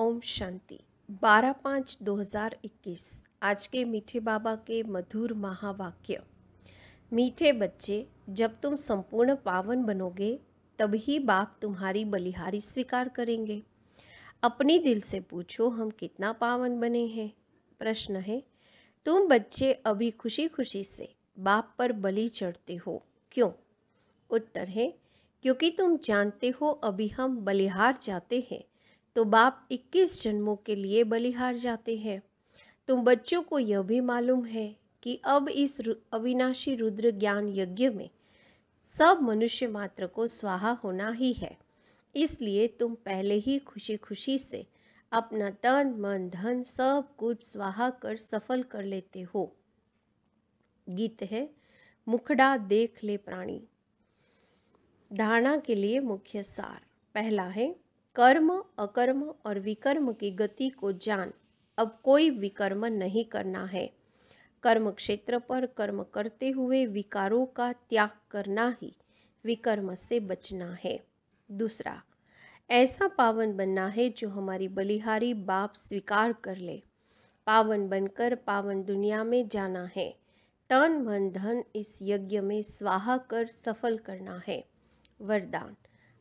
ओम शांति 12 पाँच 2021 आज के मीठे बाबा के मधुर महावाक्य मीठे बच्चे जब तुम संपूर्ण पावन बनोगे तभी बाप तुम्हारी बलिहारी स्वीकार करेंगे अपनी दिल से पूछो हम कितना पावन बने हैं प्रश्न है तुम बच्चे अभी खुशी खुशी से बाप पर बलि चढ़ते हो क्यों उत्तर है क्योंकि तुम जानते हो अभी हम बलिहार जाते हैं तो बाप इक्कीस जन्मों के लिए बलिहार जाते हैं तो बच्चों को यह भी मालूम है कि अब इस अविनाशी रुद्र ज्ञान यज्ञ में सब मनुष्य मात्र को स्वाहा होना ही है इसलिए तुम पहले ही खुशी खुशी से अपना तन मन धन सब कुछ स्वाहा कर सफल कर लेते हो गीत है मुखड़ा देख ले प्राणी धारणा के लिए मुख्य सार पहला है कर्म अकर्म और विकर्म की गति को जान अब कोई विकर्म नहीं करना है कर्म क्षेत्र पर कर्म करते हुए विकारों का त्याग करना ही विकर्म से बचना है दूसरा ऐसा पावन बनना है जो हमारी बलिहारी बाप स्वीकार कर ले पावन बनकर पावन दुनिया में जाना है तन मन धन इस यज्ञ में स्वाहा कर सफल करना है वरदान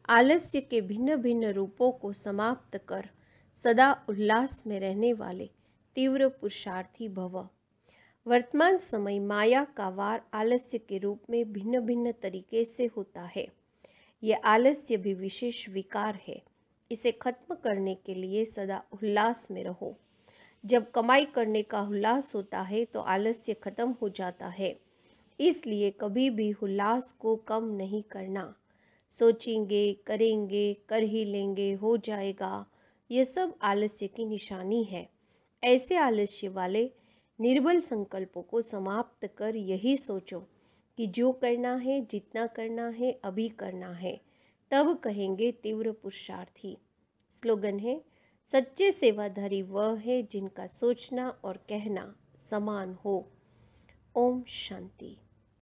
आलस्य के भिन्न भिन्न रूपों को समाप्त कर सदा उल्लास में रहने वाले तीव्र पुरुषार्थी भव वर्तमान समय माया का वार आलस्य के रूप में भिन्न भिन्न तरीके से होता है यह आलस्य भी विशेष विकार है इसे खत्म करने के लिए सदा उल्लास में रहो जब कमाई करने का उल्लास होता है तो आलस्य खत्म हो जाता है इसलिए कभी भी उल्लास को कम नहीं करना सोचेंगे करेंगे कर ही लेंगे हो जाएगा ये सब आलस्य की निशानी है ऐसे आलस्य वाले निर्बल संकल्पों को समाप्त कर यही सोचो कि जो करना है जितना करना है अभी करना है तब कहेंगे तीव्र पुरुषार्थी स्लोगन है सच्चे सेवाधारी वह है जिनका सोचना और कहना समान हो ओम शांति